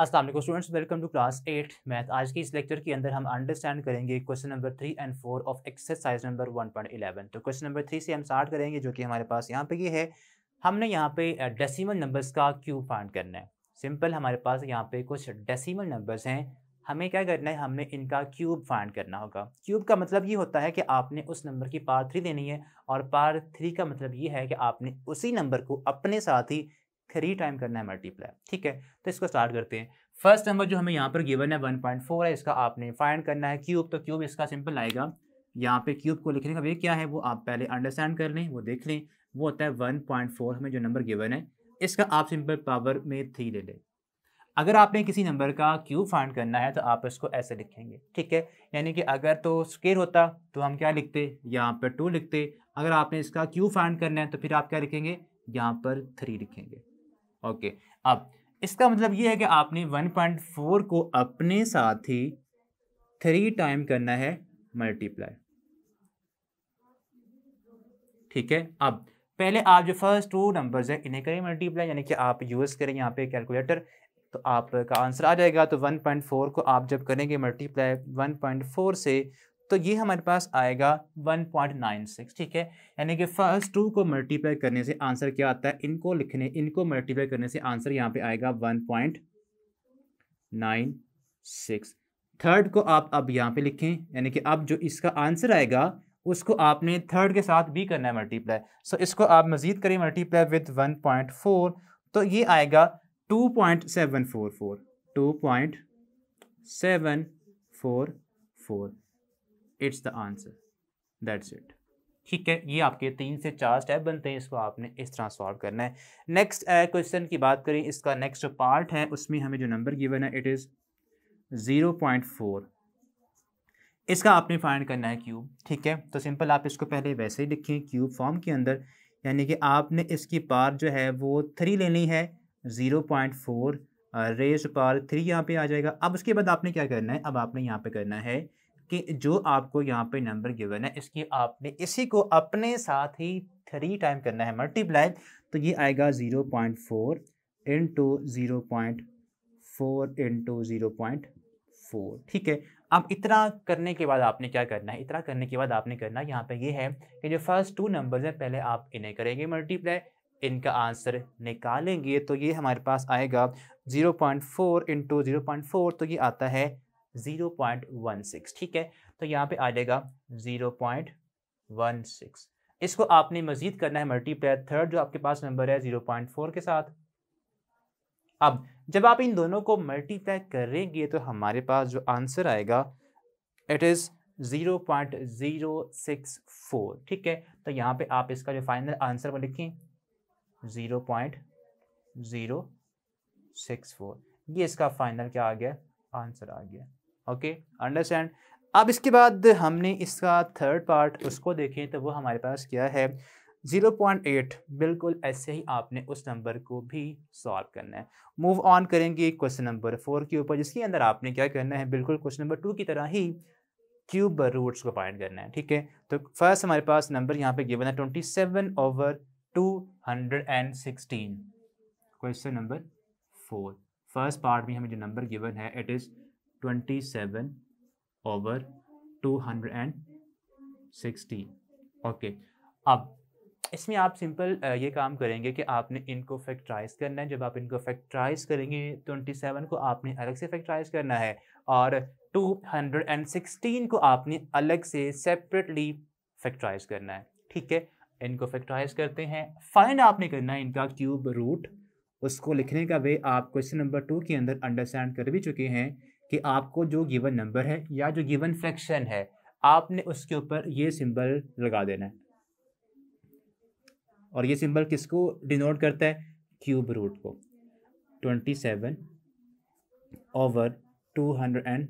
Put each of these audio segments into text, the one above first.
Aslam students welcome to class eight math आज के इस लेक्चर के अंदर हम अंडरस्टैंड करेंगे question number three and four of exercise number one point eleven तो क्वेश्चन नंबर थ्री से हम स्टार्ट करेंगे जो कि हमारे पास यहाँ पे ये है हमने यहाँ पे डेसिमल नंबर्स का क्यूब फाइंड करना है सिंपल हमारे पास यहाँ पे कुछ डेसीमल नंबर्स हैं हमें क्या करना है हमने इनका क्यूब फाइंड करना होगा क्यूब का मतलब ये होता है कि आपने उस नंबर की पार थ्री देनी है और पार थ्री का मतलब ये है कि आपने उसी नंबर को अपने साथ ही थ्री टाइम करना है मल्टीप्लाई ठीक है तो इसको स्टार्ट करते हैं फर्स्ट नंबर जो हमें यहाँ पर गिवन है वन पॉइंट फोर है इसका आपने फाइंड करना है क्यूब तो क्यूब इसका सिंपल आएगा यहाँ पे क्यूब को लिखने का वे क्या है वो आप पहले अंडरस्टैंड कर लें वो देख लें वो होता है वन पॉइंट फोर हमें जो नंबर गिवन है इसका आप सिंपल पावर में थ्री ले लें अगर आपने किसी नंबर का क्यूब फाइंड करना है तो आप इसको ऐसे लिखेंगे ठीक है यानी कि अगर तो स्केयर होता तो हम क्या लिखते यहाँ पर टू लिखते अगर आपने इसका क्यूब फाइंड करना है तो फिर आप क्या लिखेंगे यहाँ पर थ्री लिखेंगे ओके अब इसका मतलब ये है कि आपने वन पॉइंट फोर को अपने साथ ही थ्री टाइम करना है मल्टीप्लाई ठीक है अब पहले आप जो फर्स्ट टू नंबर्स है इन्हें करें मल्टीप्लाई यानी कि आप यूज़ करें यहाँ पे कैलकुलेटर तो आपका आंसर आ जाएगा तो 1.4 को आप जब करेंगे मल्टीप्लाई 1.4 से तो ये हमारे पास आएगा 1.96 ठीक है यानी कि फर्स्ट टू को मल्टीप्लाई करने से आंसर क्या आता है इनको लिखने इनको मल्टीप्लाई करने से आंसर यहाँ पे आएगा 1.96 थर्ड को आप अब यहाँ पे लिखें यानी कि अब जो इसका आंसर आएगा उसको आपने थर्ड के साथ भी करना है मल्टीप्लाई सो इसको आप मज़ीद करें मल्टीप्लाई विथ वन तो ये आएगा two point seven four four two point seven four four it's the answer that's it ठीक है ये आपके तीन से चार स्टेप बनते हैं इसको आपने इस तरह सॉल्व करना है नेक्स्ट क्वेश्चन uh, की बात करें इसका नेक्स्ट जो पार्ट है उसमें हमें जो नंबर गिवन है it is zero point four इसका आपने फाइंड करना है क्यूब ठीक है तो सिंपल आप इसको पहले वैसे ही लिखें क्यूब फॉर्म के अंदर यानी कि आपने इसकी पार जो है वो थ्री लेनी है zero point four raise power three यहाँ पे आ जाएगा अब उसके बाद आपने क्या करना है अब आपने यहाँ पे करना है कि जो आपको यहाँ पे नंबर गिवन है इसकी आपने इसी को अपने साथ ही थ्री टाइम करना है मल्टीप्लाई तो ये आएगा zero point four into zero point four into zero point four ठीक है अब इतना करने के बाद आपने क्या करना है इतना करने के बाद आपने करना यहाँ पे ये है कि जो फर्स्ट टू नंबर्स हैं पहले आप इन्हें करेंगे मल्टीप्लाई इनका आंसर निकालेंगे तो ये हमारे पास आएगा zero point four into zero point four तो ये आता है ज़ीरो पॉइंट वन सिक्स ठीक है तो यहाँ पे आ जाएगा ज़ीरो पॉइंट वन सिक्स इसको आपने मजीद करना है मल्टीप्लाई थर्ड जो आपके पास नंबर है ज़ीरो पॉइंट फोर के साथ अब जब आप इन दोनों को मल्टीप्लाई करेंगे तो हमारे पास जो आंसर आएगा it is zero point zero six four ठीक है तो यहाँ पे आप इसका जो फाइनल आंसर वो लिखें zero point zero six four ये इसका फाइनल क्या आ गया आंसर आ गया ओके अंडरस्टैंड अब इसके बाद हमने इसका थर्ड पार्ट उसको देखें तो वो हमारे पास क्या है ज़ीरो पॉइंट एट बिल्कुल ऐसे ही आपने उस नंबर को भी सॉल्व करना है मूव ऑन करेंगे क्वेश्चन नंबर फोर के ऊपर जिसके अंदर आपने क्या करना है बिल्कुल क्वेश्चन नंबर टू की तरह ही क्यूब रूट्स को फाइंड करना है ठीक है तो फर्स्ट हमारे पास नंबर यहाँ पे गिवन है twenty seven over 216 question number four first part में हमें जो नंबर गिवन है इट इज़ 27 ओवर 216 ओके अब इसमें आप सिंपल ये काम करेंगे कि आपने इनको फैक्ट्राइज करना है जब आप इनको फैक्ट्राइज करेंगे 27 को आपने अलग से फैक्ट्राइज करना है और 216 को आपने अलग से सेपरेटली फैक्ट्राइज करना है ठीक है इनको फैक्टराइज करते हैं फाइंड आपने करना है इनका क्यूब रूट उसको लिखने का वे आप क्वेश्चन नंबर टू के अंदर अंडरस्टैंड कर भी चुके हैं कि आपको जो गिवन नंबर है या जो गिवन फ्रैक्शन है आपने उसके ऊपर ये सिंबल लगा देना है और ये सिंबल किसको डिनोट करता है क्यूब रूट को twenty seven over two hundred and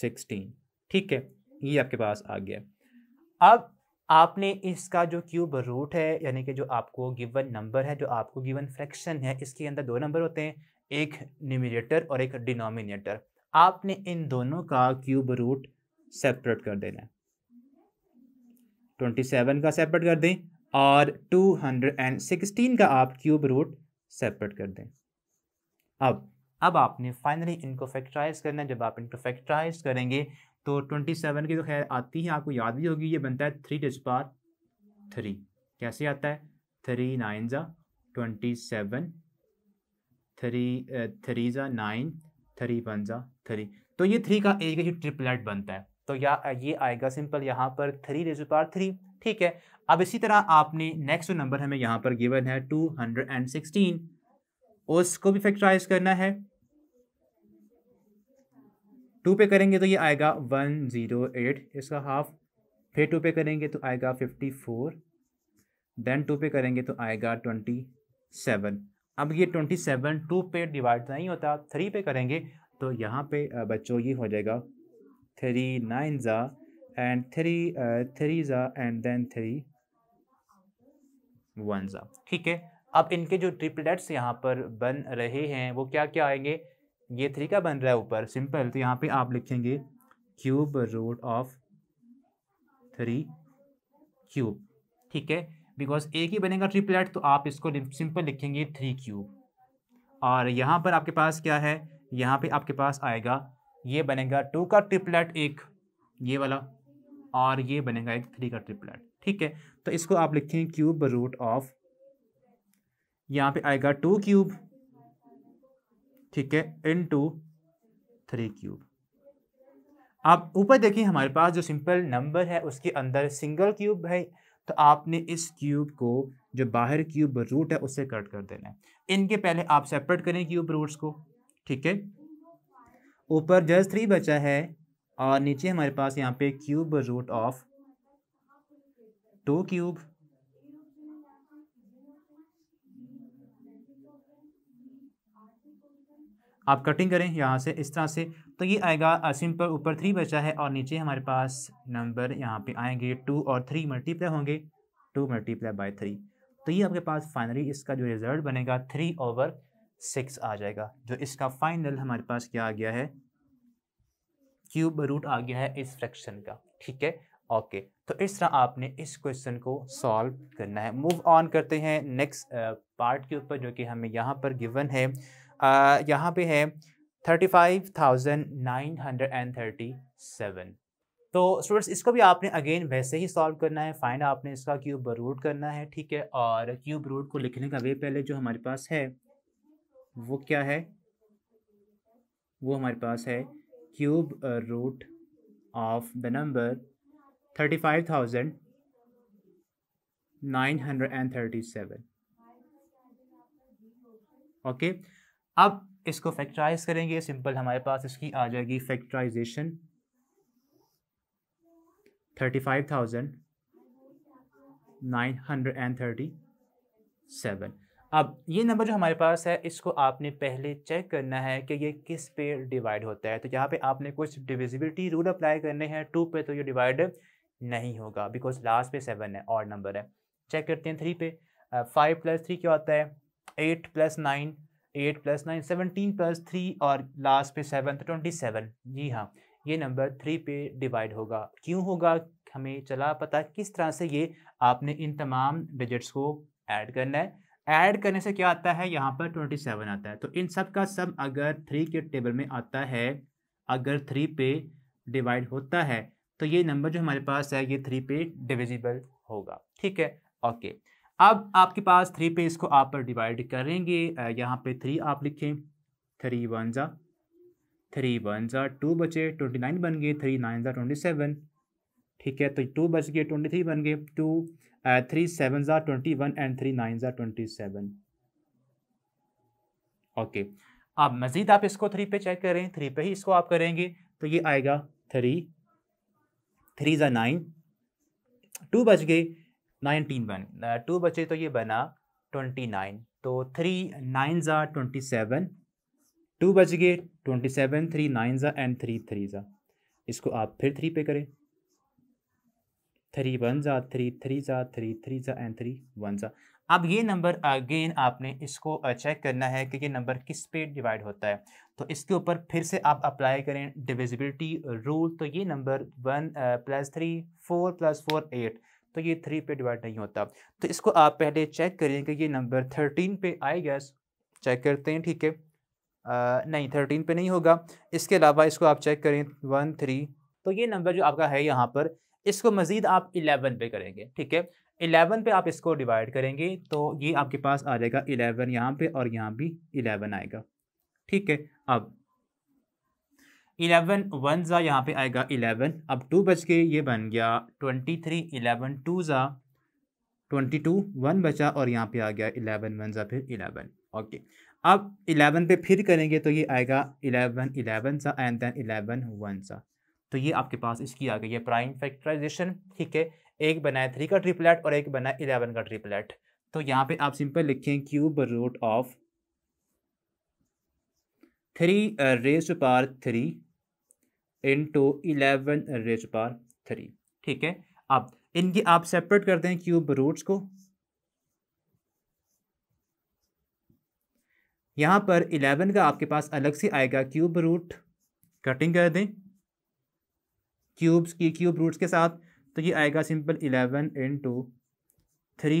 sixteen ठीक है ये आपके पास आ गया अब आपने इसका जो क्यूब रूट है यानी कि जो आपको गिवन नंबर है जो आपको गिवन फ्रैक्शन है इसके अंदर दो नंबर होते हैं एक न्यूमिनेटर और एक डिनोमिनेटर आपने इन दोनों का क्यूब रूट सेपरेट कर देना है ट्वेंटी सेवन का सेपरेट कर दें और टू हंड्रेड एंड सिक्सटीन का आप क्यूब रूट सेपरेट कर दें अब अब आपने फाइनली इनको फैक्टराइज करना है जब आप इनको फैक्टराइज करेंगे तो ट्वेंटी सेवन की तो खैर आती है आपको याद भी होगी ये बनता है थ्री डिज पार थ्री कैसे आता है थ्री नाइन ज़ा ट्वेंटी सेवन थ्री थ्री ज़ा नाइन थ्री वन ज़ा थ्री तो ये थ्री का एक ही ट्रिपलेट बनता है तो या ये आएगा सिंपल यहाँ पर थ्री रेजो पार थ्री ठीक है अब इसी तरह आपने नेक्स्ट नंबर हमें यहाँ पर गिवन है टू हंड्रेड एंड सिक्सटीन उसको भी फैक्टराइज करना है टू पे करेंगे तो ये आएगा वन ज़ीरो एट इसका हाफ फिर टू पे करेंगे तो आएगा फिफ्टी फोर देन टू पे करेंगे तो आएगा ट्वेंटी सेवन अब ये ट्वेंटी सेवन टू पे डिवाइड नहीं होता थ्री पे करेंगे तो यहाँ पे बच्चों ये हो जाएगा थ्री नाइन ज़ा एंड थ्री थ्री ज़ा एंड देन थ्री वन ज़ा ठीक है अब इनके जो ट्रिपलेट्स यहाँ पर बन रहे हैं वो क्या क्या आएंगे ये थ्री का बन रहा है ऊपर सिंपल तो यहाँ पे आप लिखेंगे cube root of three cube ठीक है बिकॉज एक ही बनेगा ट्रिपलेट तो आप इसको सिंपल लिखेंगे थ्री क्यूब और यहाँ पर आपके पास क्या है यहाँ पे आपके पास आएगा ये बनेगा टू का ट्रिपलेट एक ये वाला और ये बनेगा एक थ्री का ट्रिपलेट ठीक है तो इसको आप लिखें क्यूब रूट ऑफ यहाँ पे आएगा टू क्यूब ठीक है इन टू थ्री क्यूब आप ऊपर देखिए हमारे पास जो सिंपल नंबर है उसके अंदर सिंगल क्यूब है तो आपने इस क्यूब को जो बाहर क्यूब रूट है उससे कट कर देना है इनके पहले आप सेपरेट करें क्यूब रूट्स को ठीक है ऊपर जस्ट थ्री बचा है और नीचे हमारे पास यहाँ पे cube root of two cube आप कटिंग करें यहाँ से इस तरह से तो ये आएगा सिंपल ऊपर थ्री बचा है और नीचे हमारे पास नंबर यहाँ पे आएंगे टू और थ्री मल्टीप्लाई होंगे टू मल्टीप्लाई बाई थ्री तो ये आपके पास फाइनली इसका जो रिज़ल्ट बनेगा थ्री ओवर सिक्स आ जाएगा जो इसका फाइनल हमारे पास क्या आ गया है क्यूब रूट आ गया है इस फ्रैक्शन का ठीक है ओके तो इस तरह आपने इस क्वेश्चन को सॉल्व करना है मूव ऑन करते हैं नेक्स्ट पार्ट के ऊपर जो कि हमें यहाँ पर गिवन है यहाँ पे है thirty five thousand nine hundred and thirty seven तो स्टूडेंट्स इसको भी आपने अगेन वैसे ही सॉल्व करना है फाइंड आपने इसका क्यूब रूट करना है ठीक है और क्यूब रूट को लिखने का वे पहले जो हमारे पास है वो क्या है वो हमारे पास है cube root of the number thirty five thousand nine hundred and thirty seven okay अब इसको फैक्टराइज करेंगे सिंपल हमारे पास इसकी आ जाएगी factorization thirty five thousand nine hundred and thirty seven अब ये नंबर जो हमारे पास है इसको आपने पहले चेक करना है कि ये किस पे डिवाइड होता है तो यहाँ पे आपने कुछ डिविजिबिलिटी रूल अप्लाई करने हैं टू पे तो ये डिवाइड नहीं होगा बिकॉज लास्ट पे सेवन है और नंबर है चेक करते हैं थ्री पे फाइव प्लस थ्री क्या होता है eight plus nine eight plus nine seventeen plus three और लास्ट पे सेवन तो ट्वेंटी सेवन जी हाँ ये नंबर थ्री पे डिवाइड होगा क्यों होगा हमें चला पता किस तरह से ये आपने इन तमाम डिजिट्स को ऐड करना है ऐड करने से क्या आता है यहाँ पर ट्वेंटी सेवन आता है तो इन सब का सब अगर थ्री के टेबल में आता है अगर थ्री पे डिवाइड होता है तो ये नंबर जो हमारे पास है ये थ्री पे डिविजिबल होगा ठीक है ओके okay. अब आपके पास थ्री पे इसको आप पर डिवाइड करेंगे यहाँ पे थ्री आप लिखें थ्री वन ज़ा थ्री वन ज़ा टू बचे ट्वेंटी नाइन बन गए थ्री नाइन ज़ा ट्वेंटी सेवन ठीक है तो टू बच गए ट्वेंटी थ्री बन गए टू थ्री सेवन ज़ा twenty one and three nine ज़ा ट्वेंटी सेवन ओके आप मज़ीद आप इसको थ्री पे चेक करें थ्री पे ही इसको आप करेंगे तो ये आएगा थ्री थ्री ज़ा नाइन टू बच गए नाइनटीन बन टू बचे तो ये बना ट्वेंटी नाइन तो थ्री नाइन ज़ा ट्वेंटी सेवन टू बच गए ट्वेंटी सेवन थ्री नाइन ज़ा एंड थ्री थ्री ज़ा इसको आप फिर थ्री पे करें थ्री वन ज़ा थ्री थ्री ज़ा थ्री थ्री ज़ा एंड थ्री वन ज़ा अब ये नंबर अगेन आपने इसको चेक करना है कि ये नंबर किस पे डिवाइड होता है तो इसके ऊपर फिर से आप अप्लाई करें डिविजिबिलिटी रूल तो ये number one plus three four plus four eight तो ये थ्री पे डिवाइड नहीं होता तो इसको आप पहले चेक करें कि ये नंबर थर्टीन पे आएगा गैस चेक करते हैं ठीक है नहीं थर्टीन पे नहीं होगा इसके अलावा इसको आप चेक करें वन थ्री तो ये नंबर जो आपका है यहाँ पर इसको मज़ीद आप इलेवन पे करेंगे ठीक है इलेवन पे आप इसको डिवाइड करेंगे तो ये आपके पास आ जाएगा इलेवन यहाँ पे और यहाँ भी इलेवन आएगा ठीक है अब इलेवन वन ज़ा यहाँ पे आएगा इलेवन अब टू बच के ये बन गया ट्वेंटी थ्री इलेवन टू ज़ा ट्वेंटी टू वन बचा और यहाँ पे आ गया इलेवन वन ज़ा फिर इलेवन ओके अब इलेवन पे फिर करेंगे तो ये आएगा इलेवन इलेवन सा एंड देन इलेवन वन सा तो ये आपके पास इसकी आ गई है प्राइम फैक्टराइजेशन ठीक है एक बनाए थ्री का ट्रिपलेट और एक बनाए इलेवन का ट्रिपलेट तो यहाँ पे आप सिंपल लिखें cube root of three raise power three into eleven raise power three ठीक है अब इनकी आप सेपरेट कर दें क्यूब रूट्स को यहाँ पर इलेवन का आपके पास अलग से आएगा क्यूब रूट कटिंग कर दें क्यूब्स की क्यूब रूट्स के साथ तो ये आएगा simple eleven into three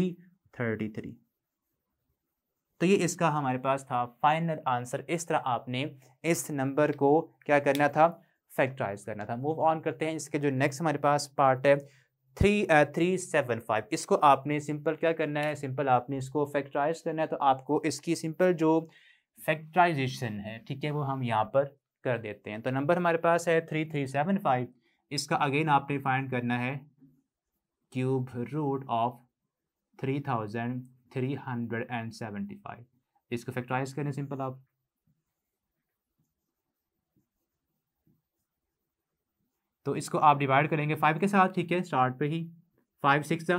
thirty three तो ये इसका हमारे पास था फाइनल आंसर इस तरह आपने इस नंबर को क्या करना था फैक्टराइज करना था मूव ऑन करते हैं इसके जो नेक्स्ट हमारे पास पार्ट है थ्री थ्री सेवन फाइव इसको आपने सिंपल क्या करना है सिंपल आपने इसको फैक्टराइज करना है तो आपको इसकी सिंपल जो फैक्टराइजेशन है ठीक है वो हम यहाँ पर कर देते हैं तो नंबर हमारे पास है थ्री थ्री सेवन फाइव इसका अगेन आपने फाइंड करना है cube root of three thousand three hundred and seventy five इसको फैक्टराइज करें सिंपल आप तो इसको आप डिवाइड करेंगे फाइव के साथ ठीक है स्टार्ट पे ही फाइव सिक्स ज़ा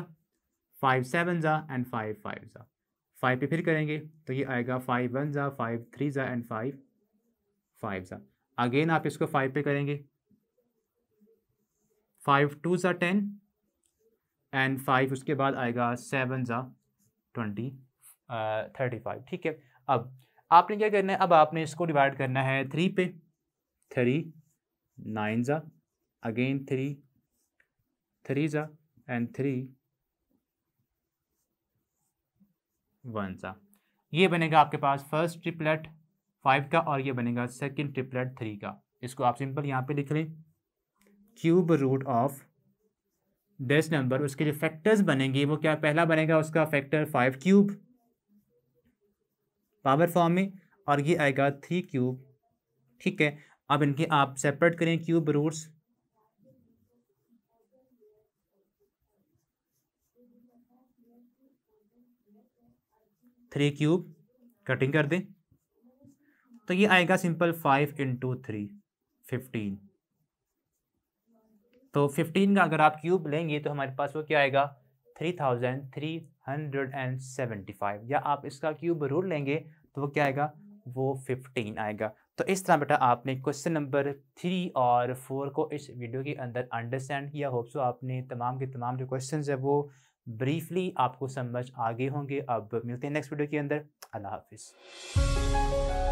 फाइव सेवन ज़ा एंड फाइव फाइव ज़ा फाइव पे फिर करेंगे तो ये आएगा फाइव वन ज़ा फाइव थ्री ज़ा एंड फाइव फाइव ज़ा अगेन आप इसको फाइव पे करेंगे फाइव टू ज़ा टेन एंड फाइव उसके बाद आएगा सेवन ज़ा ट्वेंटी थर्टी फाइव ठीक है अब आपने क्या करना है अब आपने इसको डिवाइड करना है थ्री पे थ्री नाइन ज़ा अगेन थ्री थ्री ज़ा एंड थ्री वन ज़ा ये बनेगा आपके पास फर्स्ट ट्रिपलेट फाइव का और ये बनेगा सेकंड ट्रिपलेट थ्री का इसको आप सिंपल यहाँ पे लिख लें cube root of this number उसके जो फैक्टर्स बनेंगे वो क्या पहला बनेगा उसका factor five cube power form में और ये आएगा थ्री क्यूब ठीक है अब इनके आप सेपरेट करें cube roots three cube cutting कर दें तो ये आएगा simple five into three fifteen तो 15 का अगर आप क्यूब लेंगे तो हमारे पास वो क्या आएगा 3375 या आप इसका क्यूब रूल लेंगे तो वो क्या आएगा वो 15 आएगा तो इस तरह बेटा आपने क्वेश्चन नंबर थ्री और फोर को इस वीडियो के अंदर अंडरस्टैंड किया होप्सो आपने तमाम के तमाम जो क्वेश्चन है वो ब्रीफली आपको समझ आगे होंगे अब मिलते हैं नेक्स्ट वीडियो के अंदर अल्लाह हाफिज़